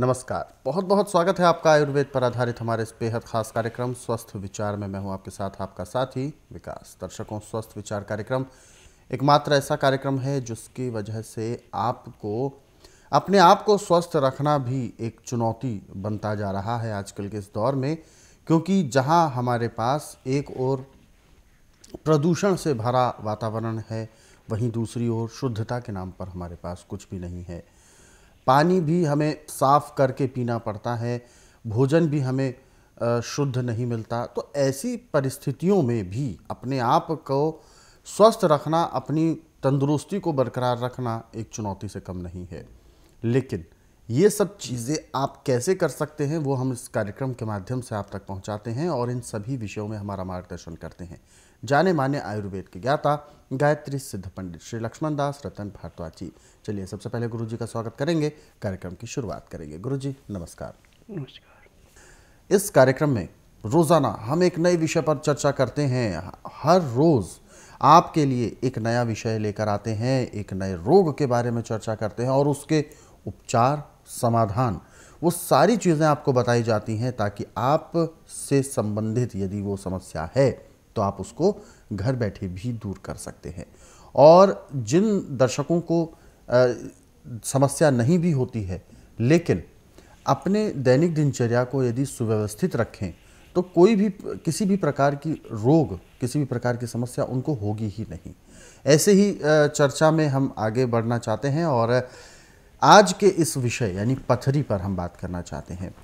नमस्कार बहुत बहुत स्वागत है आपका आयुर्वेद पर आधारित हमारे इस बेहद खास कार्यक्रम स्वस्थ विचार में मैं हूं आपके साथ आपका साथी विकास दर्शकों स्वस्थ विचार कार्यक्रम एकमात्र ऐसा कार्यक्रम है जिसकी वजह से आपको अपने आप को स्वस्थ रखना भी एक चुनौती बनता जा रहा है आजकल के इस दौर में क्योंकि जहाँ हमारे पास एक और प्रदूषण से भरा वातावरण है वहीं दूसरी ओर शुद्धता के नाम पर हमारे पास कुछ भी नहीं है पानी भी हमें साफ़ करके पीना पड़ता है भोजन भी हमें शुद्ध नहीं मिलता तो ऐसी परिस्थितियों में भी अपने आप को स्वस्थ रखना अपनी तंदुरुस्ती को बरकरार रखना एक चुनौती से कम नहीं है लेकिन ये सब चीज़ें आप कैसे कर सकते हैं वो हम इस कार्यक्रम के माध्यम से आप तक पहुंचाते हैं और इन सभी विषयों में हमारा मार्गदर्शन करते हैं जाने माने आयुर्वेद के ज्ञाता गायत्री सिद्ध पंडित श्री लक्ष्मण दास रतन भारद्वाजी चलिए सबसे पहले गुरु जी का स्वागत करेंगे कार्यक्रम की शुरुआत करेंगे गुरु जी नमस्कार नमस्कार इस कार्यक्रम में रोज़ाना हम एक नए विषय पर चर्चा करते हैं हर रोज़ आपके लिए एक नया विषय लेकर आते हैं एक नए रोग के बारे में चर्चा करते हैं और उसके उपचार समाधान वो सारी चीज़ें आपको बताई जाती हैं ताकि आप से संबंधित यदि वो समस्या है तो आप उसको घर बैठे भी दूर कर सकते हैं और जिन दर्शकों को आ, समस्या नहीं भी होती है लेकिन अपने दैनिक दिनचर्या को यदि सुव्यवस्थित रखें तो कोई भी किसी भी प्रकार की रोग किसी भी प्रकार की समस्या उनको होगी ही नहीं ऐसे ही चर्चा में हम आगे बढ़ना चाहते हैं और आज के इस विषय यानी पथरी पर हम बात करना चाहते हैं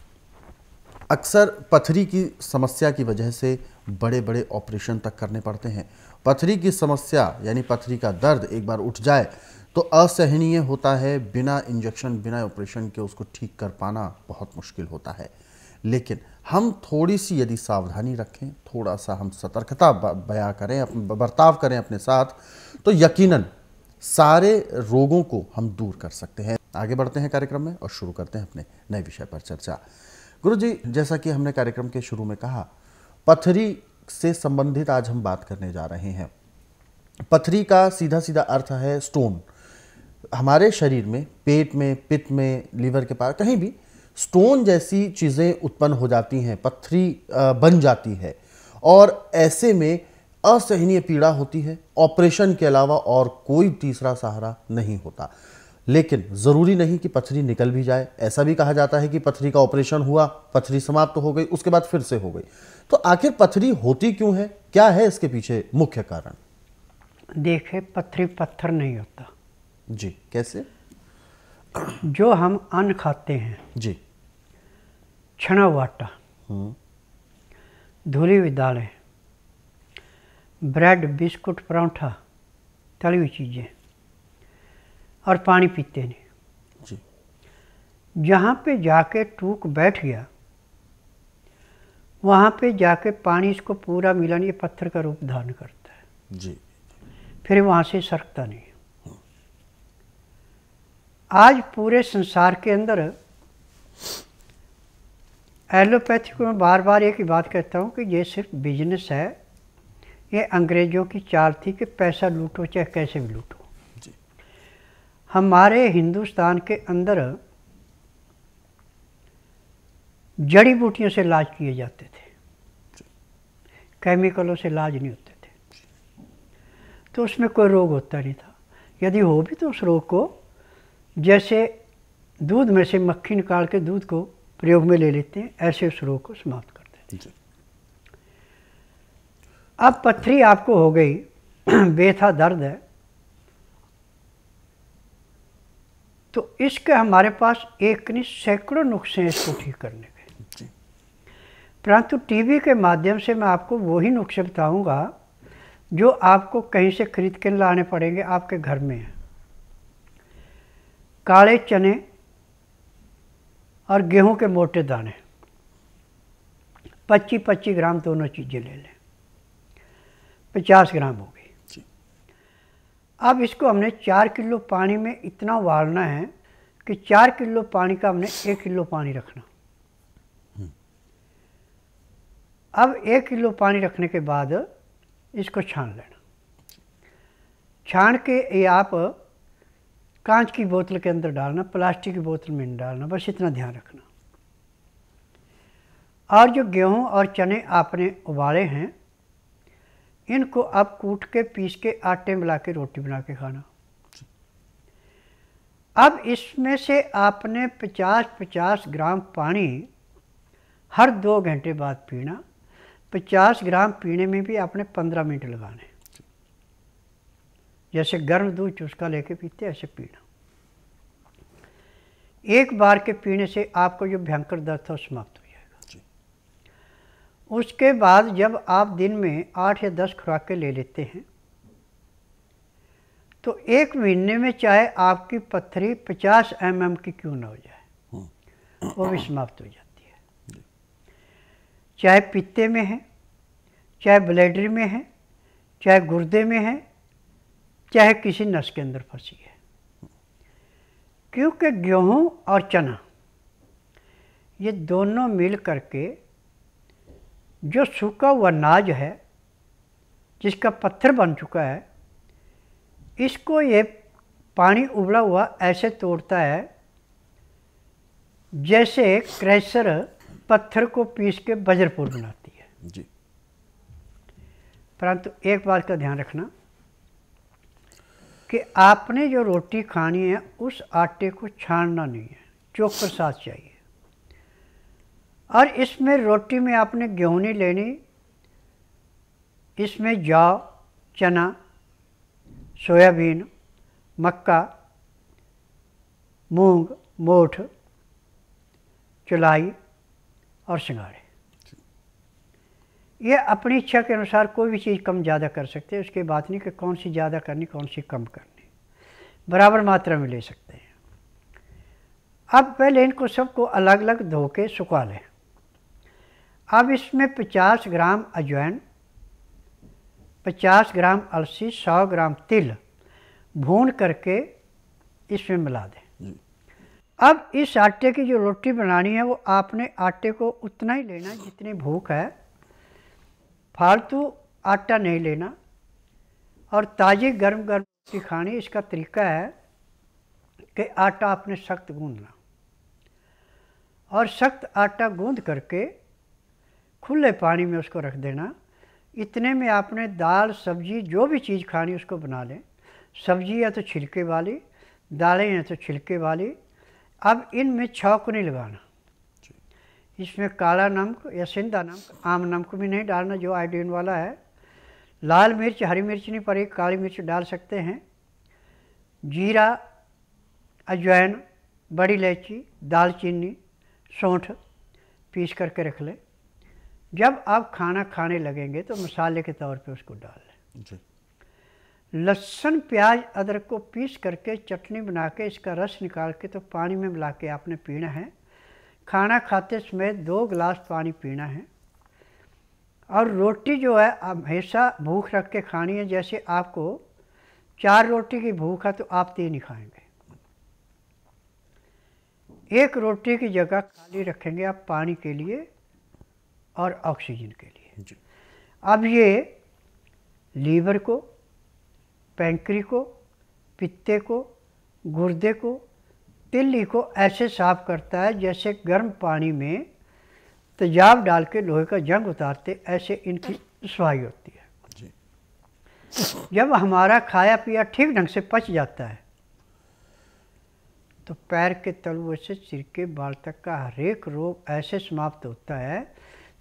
अक्सर पथरी की समस्या की वजह से बड़े बड़े ऑपरेशन तक करने पड़ते हैं पथरी की समस्या यानी पथरी का दर्द एक बार उठ जाए तो असहनीय होता है बिना इंजेक्शन बिना ऑपरेशन के उसको ठीक कर पाना बहुत मुश्किल होता है लेकिन हम थोड़ी सी यदि सावधानी रखें थोड़ा सा हम सतर्कता बया करें बर्ताव करें अपने साथ तो यकीनन सारे रोगों को हम दूर कर सकते हैं आगे बढ़ते हैं कार्यक्रम में और शुरू करते हैं अपने नए विषय पर चर्चा गुरु जी जैसा कि हमने कार्यक्रम के शुरू में कहा पथरी से संबंधित आज हम बात करने जा रहे हैं पथरी का सीधा सीधा अर्थ है स्टोन हमारे शरीर में पेट में पित्त में लीवर के पास कहीं भी स्टोन जैसी चीज़ें उत्पन्न हो जाती हैं पथरी बन जाती है और ऐसे में असहनीय पीड़ा होती है ऑपरेशन के अलावा और कोई तीसरा सहारा नहीं होता लेकिन ज़रूरी नहीं कि पथरी निकल भी जाए ऐसा भी कहा जाता है कि पथरी का ऑपरेशन हुआ पथरी समाप्त तो हो गई उसके बाद फिर से हो गई तो आखिर पथरी होती क्यों है क्या है इसके पीछे मुख्य कारण देखे पथरी पत्थर नहीं होता जी कैसे जो हम अन्न खाते हैं जी छना वाटा हम्म। धूली विदाले ब्रेड बिस्कुट परौंठा तली हुई चीज़ें और पानी पीते नहीं जहाँ पे जाके टूक बैठ गया वहाँ पे जाके पानी इसको पूरा मिलन ये पत्थर का रूप धारण करता है जी फिर वहाँ से सरकता नहीं हाँ। आज पूरे संसार के अंदर एलोपैथी को मैं बार बार एक ही बात कहता हूँ कि ये सिर्फ बिजनेस है ये अंग्रेज़ों की चाल थी कि पैसा लूटो चाहे कैसे भी लूटो हमारे हिंदुस्तान के अंदर जड़ी बूटियों से इलाज किए जाते थे केमिकलों से इलाज नहीं होते थे तो उसमें कोई रोग होता नहीं था यदि हो भी तो उस रोग को जैसे दूध में से मक्खी निकाल के दूध को प्रयोग में ले लेते हैं ऐसे उस रोग को समाप्त कर देते हैं अब पथरी आपको हो गई बेथा दर्द है तो इसके हमारे पास एक नहीं सैकड़ों नुस्खे हैं इसको ठीक करने के परंतु टीवी के माध्यम से मैं आपको वही नुस्खे बताऊंगा जो आपको कहीं से खरीद के लाने पड़ेंगे आपके घर में हैं काले चने और गेहूं के मोटे दाने पच्चीस पच्चीस ग्राम दोनों चीज़ें ले लें पचास ग्राम हो गए अब इसको हमने चार किलो पानी में इतना उबालना है कि चार किलो पानी का हमने एक किलो पानी रखना हम्म। अब एक किलो पानी रखने के बाद इसको छान लेना छान के ये आप कांच की बोतल के अंदर डालना प्लास्टिक की बोतल में नहीं डालना बस इतना ध्यान रखना और जो गेहूं और चने आपने उबाले हैं इनको आप कूट के पीस के आटे मिला के रोटी बना के खाना अब इसमें से आपने 50-50 ग्राम पानी हर दो घंटे बाद पीना 50 ग्राम पीने में भी आपने 15 मिनट लगाने जैसे गर्म दूध चुस्का लेके पीते ऐसे पीना एक बार के पीने से आपको जो भयंकर दर्द था समाप्त हो उसके बाद जब आप दिन में आठ या दस खुराकें ले लेते हैं तो एक महीने में चाहे आपकी पत्थरी पचास एम mm की क्यों ना हो जाए वो भी समाप्त हो जाती है चाहे पित्ते में है चाहे ब्लेडर में है चाहे गुर्दे में है चाहे किसी नस के अंदर फंसी है क्योंकि गेहूं और चना ये दोनों मिल करके जो सूखा हुआ नाज है जिसका पत्थर बन चुका है इसको ये पानी उबला हुआ ऐसे तोड़ता है जैसे क्रेशर पत्थर को पीस के बजरपुर बनाती है जी परंतु एक बात का ध्यान रखना कि आपने जो रोटी खानी है उस आटे को छानना नहीं है चोकर साथ चाहिए और इसमें रोटी में आपने गेहूँ लेनी इसमें जौ चना सोयाबीन मक्का मूंग मोठ चुलाई और सिंगाड़े ये अपनी इच्छा के अनुसार कोई भी चीज़ कम ज़्यादा कर सकते हैं उसके बात नहीं कि कौन सी ज़्यादा करनी कौन सी कम करनी बराबर मात्रा में ले सकते हैं अब पहले इनको सबको अलग अलग धो के सुखा लें अब इसमें 50 ग्राम अजवाइन 50 ग्राम अलसी 100 ग्राम तिल भून करके इसमें मिला दें अब इस आटे की जो रोटी बनानी है वो आपने आटे को उतना ही लेना जितनी भूख है फालतू आटा नहीं लेना और ताज़ी गर्म गर्म रोटी खानी इसका तरीका है कि आटा आपने सख्त गूंदना और सख्त आटा गूंद करके खुले पानी में उसको रख देना इतने में आपने दाल सब्जी जो भी चीज़ खानी उसको बना लें सब्जी या तो छिलके वाली दालें या तो छिलके वाली अब इनमें छौक नहीं लगाना इसमें काला नमक या सिंधा नमक आम नमक भी नहीं डालना जो आयोडीन वाला है लाल मिर्च हरी मिर्च नहीं पड़े काली मिर्च डाल सकते हैं जीरा अजवाइन बड़ी इलायची दालचीनी सौंठ पीस करके रख लें जब आप खाना खाने लगेंगे तो मसाले के तौर पे उसको डाल लें लहसुन प्याज अदरक को पीस करके चटनी बना के इसका रस निकाल के तो पानी में मिला के आपने पीना है खाना खाते समय दो गिलास पानी पीना है और रोटी जो है हमेशा भूख रख के खानी है जैसे आपको चार रोटी की भूख है तो आप तीन ही खाएंगे एक रोटी की जगह खाली रखेंगे आप पानी के लिए और ऑक्सीजन के लिए अब ये लीवर को पेंक्री को पित्ते को गुर्दे को तिल्ली को ऐसे साफ करता है जैसे गर्म पानी में तेजाब डाल के लोहे का जंग उतारते ऐसे इनकी सफाई होती है जब हमारा खाया पिया ठीक ढंग से पच जाता है तो पैर के तलुए से सिर के बाल तक का हरेक रोग ऐसे समाप्त होता है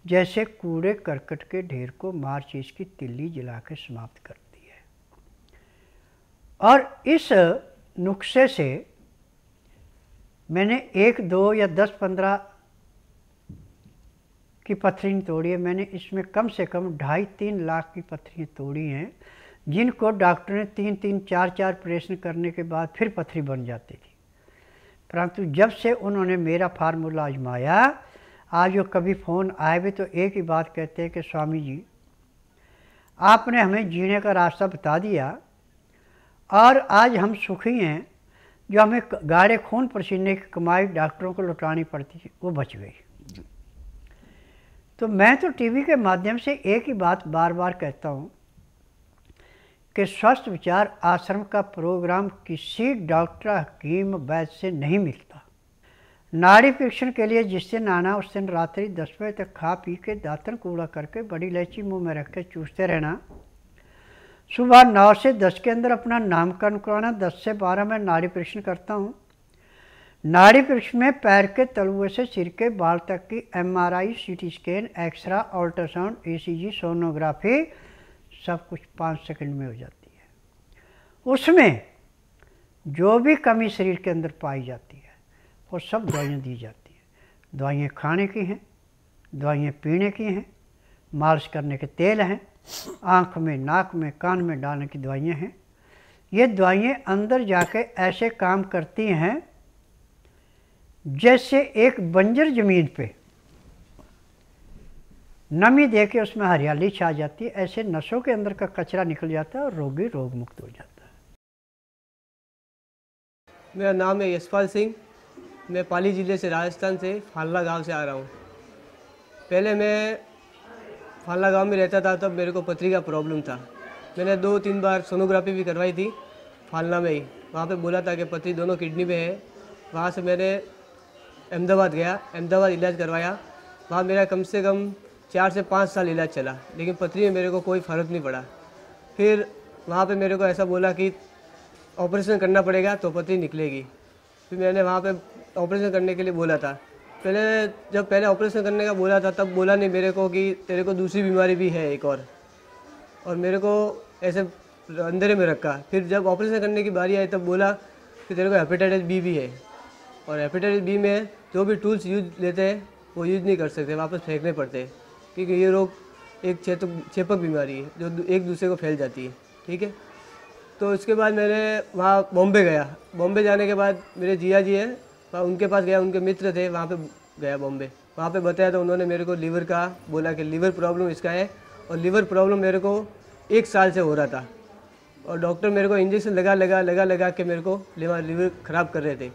जैसे कूड़े करकट के ढेर को चीज की तिल्ली जला के समाप्त करती है और इस नुस्खे से मैंने एक दो या दस पंद्रह की पत्थरी तोड़ी है मैंने इसमें कम से कम ढाई तीन लाख की पत्थरियाँ तोड़ी हैं जिनको डॉक्टर ने तीन तीन चार चार प्रेशन करने के बाद फिर पत्थरी बन जाती थी परंतु जब से उन्होंने मेरा फार्मूला आजमाया आज जो कभी फ़ोन आए भी तो एक ही बात कहते हैं कि स्वामी जी आपने हमें जीने का रास्ता बता दिया और आज हम सुखी हैं जो हमें गाढ़े खून पसीने की कमाई डॉक्टरों को लौटानी पड़ती थी वो बच गई तो मैं तो टीवी के माध्यम से एक ही बात बार बार कहता हूँ कि स्वस्थ विचार आश्रम का प्रोग्राम किसी डॉक्टर हकीम वैद्य से नहीं मिलता नाड़ी परीक्षण के लिए जिस दिन आना उस दिन रात्रि दस बजे तक खा पी के दातन कूड़ा करके बड़ी इलायची मुंह में रख के चूसते रहना सुबह नौ से दस के अंदर अपना नामकरण कराना दस से बारह में नाड़ी परीक्षण करता हूँ नाड़ी परीक्षण में पैर के तलुए से सिर के बाल तक की M R I C T scan x-ray ultrasound E C G sonography सब कुछ पाँच सेकेंड में हो जाती है उसमें जो भी कमी शरीर के अंदर पाई जाती है वो सब दवाइयाँ दी जाती हैं दवाइयाँ खाने की हैं दवाइयाँ पीने की हैं मालिश करने के तेल हैं आँख में नाक में कान में डालने की दवाइयाँ हैं ये दवाइयाँ अंदर जाके ऐसे काम करती हैं जैसे एक बंजर ज़मीन पे नमी दे के उसमें हरियाली छा जाती है ऐसे नसों के अंदर का कचरा निकल जाता है और रोगी रोग मुक्त हो जाता है मेरा नाम है यशपाल सिंह मैं पाली ज़िले से राजस्थान से फालना गांव से आ रहा हूँ पहले मैं फालना गांव में रहता था तब मेरे को पथरी का प्रॉब्लम था मैंने दो तीन बार सोनोग्राफी भी करवाई थी फालना में ही वहाँ पे बोला था कि पथरी दोनों किडनी में है वहाँ से मैंने अहमदाबाद गया अहमदाबाद इलाज करवाया वहाँ मेरा कम से कम चार से पाँच साल इलाज चला लेकिन पथरी में मेरे को कोई फ़र्क नहीं पड़ा फिर वहाँ पे मेरे को ऐसा बोला कि ऑपरेशन करना पड़ेगा तो पथरी निकलेगी फिर मैंने वहाँ पे ऑपरेशन करने के लिए बोला था पहले जब पहले ऑपरेशन करने का बोला था तब बोला नहीं मेरे को कि तेरे को दूसरी बीमारी भी है एक और और मेरे को ऐसे अंधेरे में रखा फिर जब ऑपरेशन करने की बारी आई तब बोला कि तेरे को हेपेटाइटिस बी भी है और हेपेटाइटिस बी में जो भी टूल्स यूज लेते हैं वो यूज नहीं कर सकते वापस फेंकने पड़ते क्योंकि ये रोग एक चेतक चेपक बीमारी है जो एक दूसरे को फैल जाती है ठीक है तो उसके बाद मैंने वहाँ बॉम्बे गया बॉम्बे जाने के बाद मेरे जिया जी है वहाँ उनके पास गया उनके मित्र थे वहाँ पर गया बॉम्बे वहाँ पे बताया तो उन्होंने मेरे को लीवर का बोला कि लीवर प्रॉब्लम इसका है और लीवर प्रॉब्लम मेरे को एक साल से हो रहा था और डॉक्टर मेरे को इंजेक्शन लगा लगा लगा लगा के मेरे को लीवर ख़राब कर रहे थे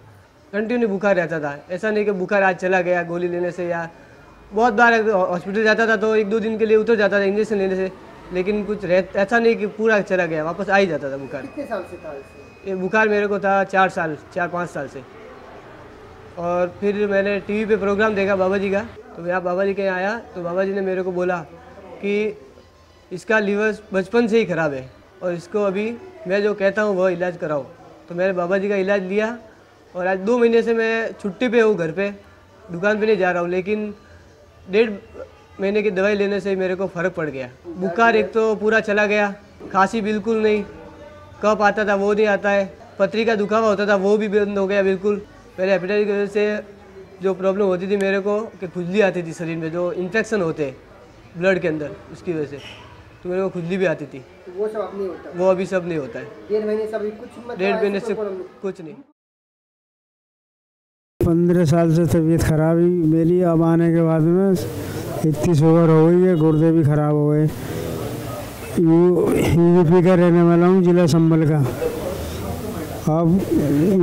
कंटिन्यू बुखार रहता था ऐसा नहीं कि बुखार आज चला गया गोली लेने से या बहुत बार हॉस्पिटल जाता था तो एक दो दिन के लिए उतर जाता था इंजेक्शन लेने से लेकिन कुछ रह ऐसा नहीं कि पूरा चला गया वापस आ ही जाता था बुखार कितने साल से था ये बुखार मेरे को था चार साल चार पाँच साल से और फिर मैंने टीवी पे प्रोग्राम देखा बाबा जी का तो मैं बाबा जी के यहाँ आया तो बाबा जी ने मेरे को बोला कि इसका लीवर बचपन से ही ख़राब है और इसको अभी मैं जो कहता हूँ वह इलाज कराओ तो मैंने बाबा जी का इलाज लिया और आज दो महीने से मैं छुट्टी पे हूँ घर पे दुकान पे नहीं जा रहा हूँ लेकिन डेढ़ महीने की दवाई लेने से मेरे को फ़र्क पड़ गया बुखार एक तो पूरा चला गया खांसी बिल्कुल नहीं कप आता था वो नहीं आता है पत्री का दुखावा होता था वो भी बंद हो गया बिल्कुल पहले हेपेटाइटिस की वजह से जो प्रॉब्लम होती थी मेरे को कि खुजली आती थी शरीर में जो इन्फेक्शन होते ब्लड के अंदर उसकी वजह से तो मेरे को खुजली भी आती थी तो वो सब अब नहीं होता वो अभी सब नहीं होता है डेढ़ महीने से कुछ मतलब डेढ़ महीने से कुछ नहीं पंद्रह साल से तबीयत खराब ही मेरी अब आने के बाद में इतनी शुगर हो गई है गुर्दे भी खराब हो गए यूपी का रहने वाला हूँ जिला संभल का अब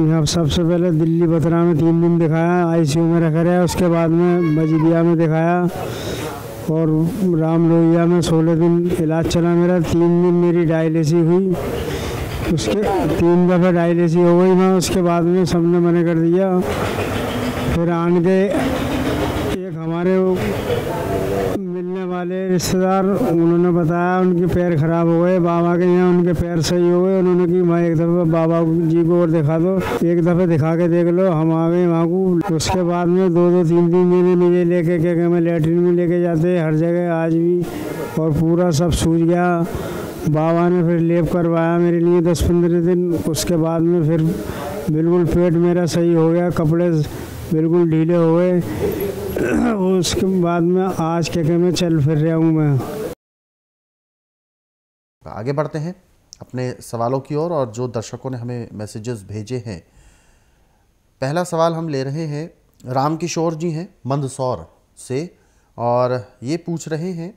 यहाँ सबसे पहले दिल्ली बथरा में तीन दिन दिखाया आईसीयू में रखा रहा उसके बाद में बजीदिया में दिखाया और राम लोहिया में सोलह दिन इलाज चला मेरा तीन दिन मेरी डायलिसिस हुई उसके तीन दफ़ा डायलिसिस हो गई मैं उसके बाद में सबने मना कर दिया फिर आन के एक हमारे मिलने वाले रिश्तेदार उन्होंने बताया उनके पैर ख़राब हो गए बाबा के यहाँ उनके पैर सही हो गए उन्होंने कि मैं एक दफ़े बाबा जी को और दिखा दो एक दफ़े दिखा के देख लो हम आ गए वहाँ को उसके बाद में दो दो तीन तीन दिन मुझे लेके क्या मैं लेटरिन में लेके जाते हर जगह आज भी और पूरा सब सूझ गया बाबा ने फिर लेप करवाया मेरे लिए दस पंद्रह दिन उसके बाद में फिर बिल्कुल पेट मेरा सही हो गया कपड़े बिल्कुल ढीले हो गए उसके बाद में आज के में चल फिर रहा हूँ मैं आगे बढ़ते हैं अपने सवालों की ओर और, और जो दर्शकों ने हमें मैसेजेस भेजे हैं पहला सवाल हम ले रहे हैं राम किशोर जी हैं मंदसौर से और ये पूछ रहे हैं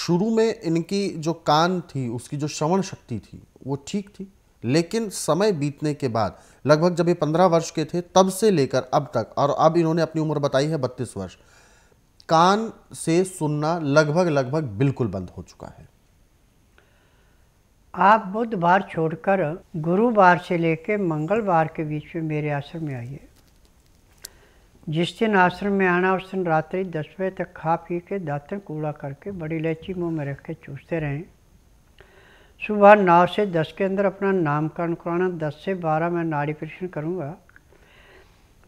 शुरू में इनकी जो कान थी उसकी जो श्रवण शक्ति थी वो ठीक थी लेकिन समय बीतने के बाद लगभग जब ये पंद्रह वर्ष के थे तब से लेकर अब तक और अब इन्होंने अपनी उम्र बताई है बत्तीस वर्ष कान से सुनना लगभग लगभग बिल्कुल बंद हो चुका है आप बुधवार छोड़कर गुरुवार से लेकर मंगलवार के बीच में मेरे आश्रम में आइए जिस दिन आश्रम में आना उस दिन रात्रि दस बजे तक खा पी के दातन कूड़ा करके बड़ी इलायची मुंह में रख के चूसते रहें सुबह नौ से दस के अंदर अपना नामकरण कराना दस से बारह मैं नाड़ी परीक्षण करूँगा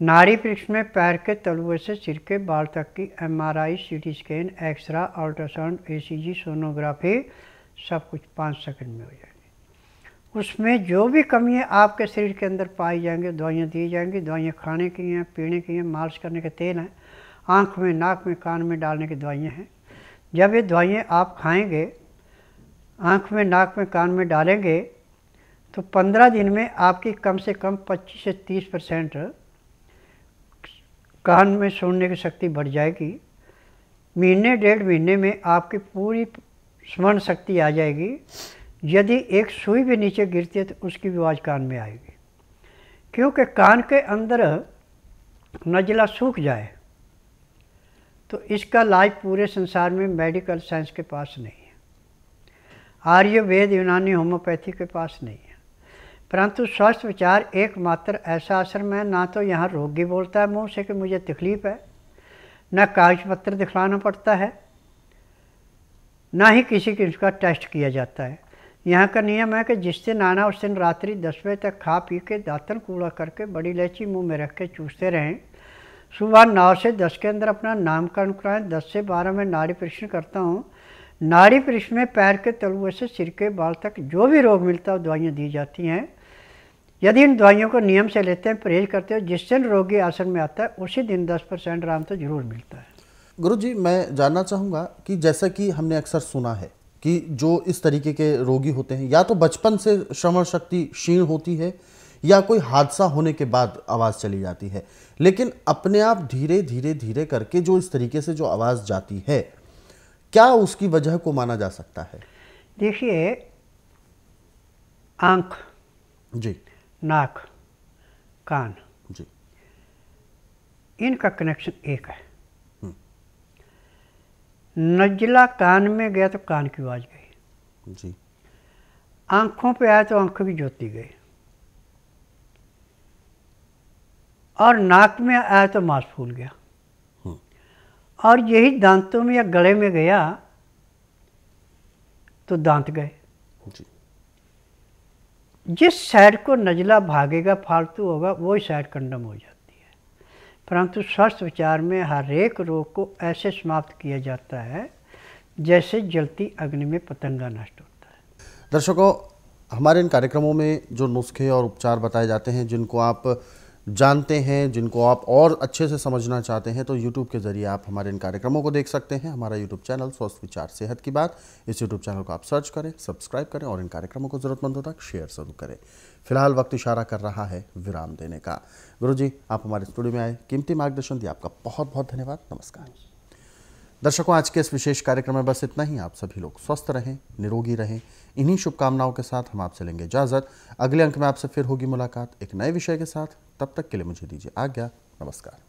नाड़ी परीक्षण में पैर के तलुए से सिर के बाल तक की MRI, CT scan x-ray ultrasound ECG, sonography सब कुछ पाँच सेकंड में हो जाएगी उसमें जो भी कमियाँ आपके शरीर के अंदर पाई जाएंगी दवाइयाँ दी जाएंगी दवाइयाँ खाने की हैं पीने की हैं मालिश करने के तेल हैं आँख में नाक में कान में डालने की दवाइयाँ हैं जब ये दवाइयाँ आप खाएँगे आँख में नाक में कान में डालेंगे तो पंद्रह दिन में आपकी कम से कम पच्चीस से तीस परसेंट कान में सुनने की शक्ति बढ़ जाएगी महीने डेढ़ महीने में आपकी पूरी स्मरण शक्ति आ जाएगी यदि एक सुई भी नीचे गिरती है तो उसकी भी आवाज़ कान में आएगी क्योंकि कान के अंदर नजला सूख जाए तो इसका लाइफ पूरे संसार में मेडिकल साइंस के पास नहीं आर्यवेद यूनानी होम्योपैथी के पास नहीं है परंतु स्वस्थ विचार एकमात्र ऐसा आश्रम है ना तो यहाँ रोगी बोलता है मुँह से कि मुझे तकलीफ़ है न कागज पत्र दिखलाना पड़ता है ना ही किसी के उसका टेस्ट किया जाता है यहाँ का नियम है कि जिस दिन आना उस दिन रात्रि दस बजे तक खा पी के दातन कूड़ा करके बड़ी इलायची मुंह में रख के चूसते रहें सुबह नौ से दस के अंदर अपना नामकरण कराएं दस से बारह में नारी परीक्षण करता हूँ नारी पृष्ठ में पैर के तलुए से सिर के बाल तक जो भी रोग मिलता है दवाइयाँ दी जाती हैं यदि इन दवाइयों को नियम से लेते हैं परहेज करते हैं जिस दिन रोगी आसन में आता है उसी दिन 10 परसेंट आराम तो जरूर मिलता है गुरु जी मैं जानना चाहूँगा कि जैसा कि हमने अक्सर सुना है कि जो इस तरीके के रोगी होते हैं या तो बचपन से श्रवण शक्ति क्षीण होती है या कोई हादसा होने के बाद आवाज़ चली जाती है लेकिन अपने आप धीरे धीरे धीरे करके जो इस तरीके से जो आवाज़ जाती है क्या उसकी वजह को माना जा सकता है देखिए आंख जी नाक कान जी इनका कनेक्शन एक है हम्म। नजला कान में गया तो कान की आवाज गई जी आंखों पे आया तो आंख भी जोती गई और नाक में आया तो मांस फूल गया और यही दांतों में या गले में गया तो दांत गए जिस साइड को नजला भागेगा फालतू होगा वही साइड कंडम हो जाती है परंतु स्वस्थ विचार में हर एक रोग को ऐसे समाप्त किया जाता है जैसे जलती अग्नि में पतंगा नष्ट होता है दर्शकों हमारे इन कार्यक्रमों में जो नुस्खे और उपचार बताए जाते हैं जिनको आप जानते हैं जिनको आप और अच्छे से समझना चाहते हैं तो यूट्यूब के जरिए आप हमारे इन कार्यक्रमों को देख सकते हैं हमारा यूट्यूब चैनल स्वस्थ विचार सेहत की बात इस यूट्यूब चैनल को आप सर्च करें सब्सक्राइब करें और इन कार्यक्रमों को ज़रूरतमंदों तक शेयर जरूर करें फिलहाल वक्त इशारा कर रहा है विराम देने का गुरु जी आप हमारे स्टूडियो में आए कीमती मार्गदर्शन दिया आपका बहुत बहुत धन्यवाद नमस्कार दर्शकों आज के इस विशेष कार्यक्रम में बस इतना ही आप सभी लोग स्वस्थ रहें निरोगी रहें इन्हीं शुभकामनाओं के साथ हम आपसे लेंगे इजाजत अगले अंक में आपसे फिर होगी मुलाकात एक नए विषय के साथ तब तक के लिए मुझे दीजिए आज्ञा नमस्कार